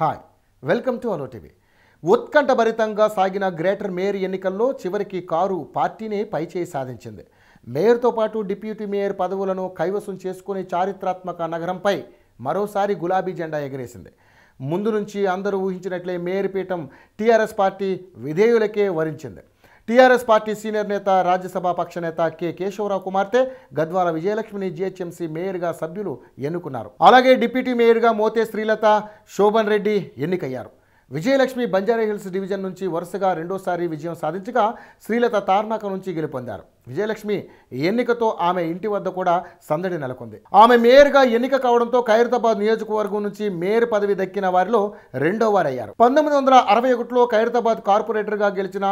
hi welcome to అలో TV ఉత్కంఠభరితంగా సాగిన గ్రేటర్ మేయర్ ఎన్నికల్లో చివరికి కారు పార్టీనే పైచేయి సాధించింది మేయర్తో పాటు డిప్యూటీ మేయర్ పదవులను కైవసం చేసుకునే చారిత్రాత్మక నగరంపై మరోసారి గులాబీ జెండా ఎగిరేసింది ముందు నుంచి అందరూ ఊహించినట్లే మేయర్ పీఠం టీఆర్ఎస్ పార్టీ విధేయులకే వరించింది టీఆర్ఎస్ పార్టీ సీనియర్ నేత రాజ్యసభ పక్ష నేత కె కేశవరావు కుమార్తె గద్వాల విజయలక్ష్మిని జీహెచ్ఎంసీ మేయర్గా సభ్యులు ఎన్నుకున్నారు అలాగే డిప్యూటీ మేయర్గా మోతే శ్రీలత శోభన్ రెడ్డి ఎన్నికయ్యారు విజయలక్ష్మి బంజారాహిల్స్ డివిజన్ నుంచి వరుసగా రెండోసారి విజయం సాధించగా శ్రీలత తార్నాక నుంచి గెలుపొందారు విజయలక్ష్మి ఎన్నికతో ఆమె ఇంటి వద్ద కూడా సందడి నెలకొంది ఆమె మేయర్గా ఎన్నిక కావడంతో ఖైరతాబాద్ నియోజకవర్గం నుంచి మేయర్ పదవి దక్కిన వారిలో రెండో వారయ్యారు పంతొమ్మిది వందల అరవై ఒకటిలో ఖైరతాబాద్ కార్పొరేటర్గా గెలిచిన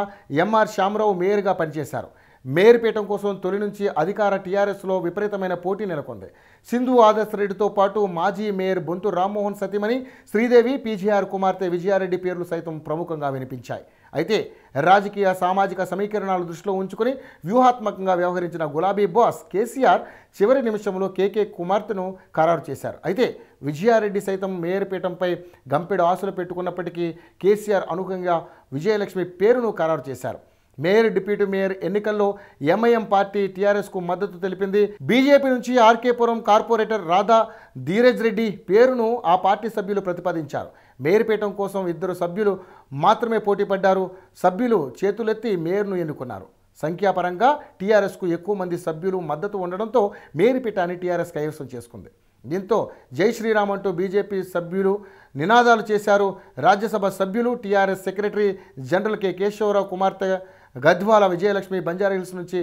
ఎంఆర్ శ్యామరావు మేయర్గా పనిచేశారు మేయర్ పీఠం కోసం తొలి నుంచి అధికార టీఆర్ఎస్లో విపరీతమైన పోటీ నెలకొంది సింధు ఆదర్శ రెడ్డితో పాటు మాజీ మేయర్ బొంతు రామ్మోహన్ సతీమణి శ్రీదేవి పీజీఆర్ కుమార్తె విజయారెడ్డి పేర్లు సైతం ప్రముఖంగా వినిపించాయి అయితే రాజకీయ సామాజిక సమీకరణాలు దృష్టిలో ఉంచుకుని వ్యూహాత్మకంగా వ్యవహరించిన గులాబీ బాస్ కేసీఆర్ చివరి నిమిషంలో కేకే కుమార్తెను ఖరారు చేశారు అయితే విజయారెడ్డి సైతం మేయర్ పీఠంపై గంపెడు ఆశలు పెట్టుకున్నప్పటికీ కేసీఆర్ అనుగుణంగా విజయలక్ష్మి పేరును ఖరారు చేశారు మేయర్ డిప్యూటీ మేయర్ ఎన్నికల్లో ఎంఐఎం పార్టీ టీఆర్ఎస్కు మద్దతు తెలిపింది బీజేపీ నుంచి ఆర్కేపురం కార్పొరేటర్ రాధా ధీరజ్ రెడ్డి పేరును ఆ పార్టీ సభ్యులు ప్రతిపాదించారు మేయర్పీఠం కోసం ఇద్దరు సభ్యులు మాత్రమే పోటీ పడ్డారు సభ్యులు చేతులెత్తి మేయర్ను ఎన్నుకున్నారు సంఖ్యాపరంగా టీఆర్ఎస్కు ఎక్కువ మంది సభ్యులు మద్దతు ఉండడంతో పీఠాన్ని టీఆర్ఎస్ కైవసం చేసుకుంది దీంతో జై శ్రీరామ్ అంటూ బీజేపీ సభ్యులు నినాదాలు చేశారు రాజ్యసభ సభ్యులు TRS secretary general K Keshava Rao కుమార్తె గద్వాల విజయలక్ష్మి బంజారాహిల్స్ నుంచి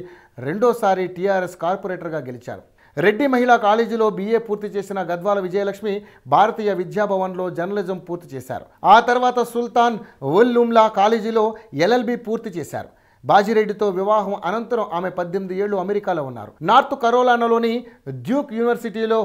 రెండోసారి టీఆర్ఎస్ కార్పొరేటర్గా గెలిచారు రెడ్డి మహిళా కాలేజీలో బీఏ పూర్తి చేసిన గద్వాల విజయలక్ష్మి భారతీయ విద్యాభవన్లో జర్నలిజం పూర్తి చేశారు ఆ తర్వాత సుల్తాన్ ఉల్లుమ్లా కాలేజీలో ఎల్ఎల్బి పూర్తి చేశారు బాజిరెడ్డితో వివాహం అనంతరం ఆమె పద్దెనిమిది ఏళ్లు అమెరికాలో ఉన్నారు నార్త్ కరోలానాలోని డ్యూక్ యూనివర్సిటీలో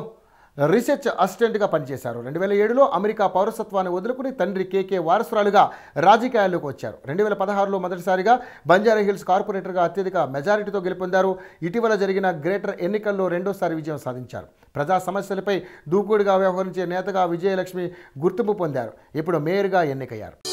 రీసెర్చ్ అసిస్టెంట్గా పనిచేశారు రెండు వేల ఏడులో అమెరికా పౌరసత్వాన్ని వదులుకుని తండ్రి కేకే వారసురాలుగా రాజకీయాల్లోకి వచ్చారు రెండు వేల పదహారులో మొదటిసారిగా బంజారా హిల్స్ కార్పొరేటర్గా అత్యధిక మెజారిటీతో గెలుపొందారు ఇటీవల జరిగిన గ్రేటర్ ఎన్నికల్లో రెండోసారి విజయం సాధించారు ప్రజా సమస్యలపై దూకుడుగా వ్యవహరించే నేతగా విజయలక్ష్మి గుర్తింపు పొందారు ఇప్పుడు మేయర్గా ఎన్నికయ్యారు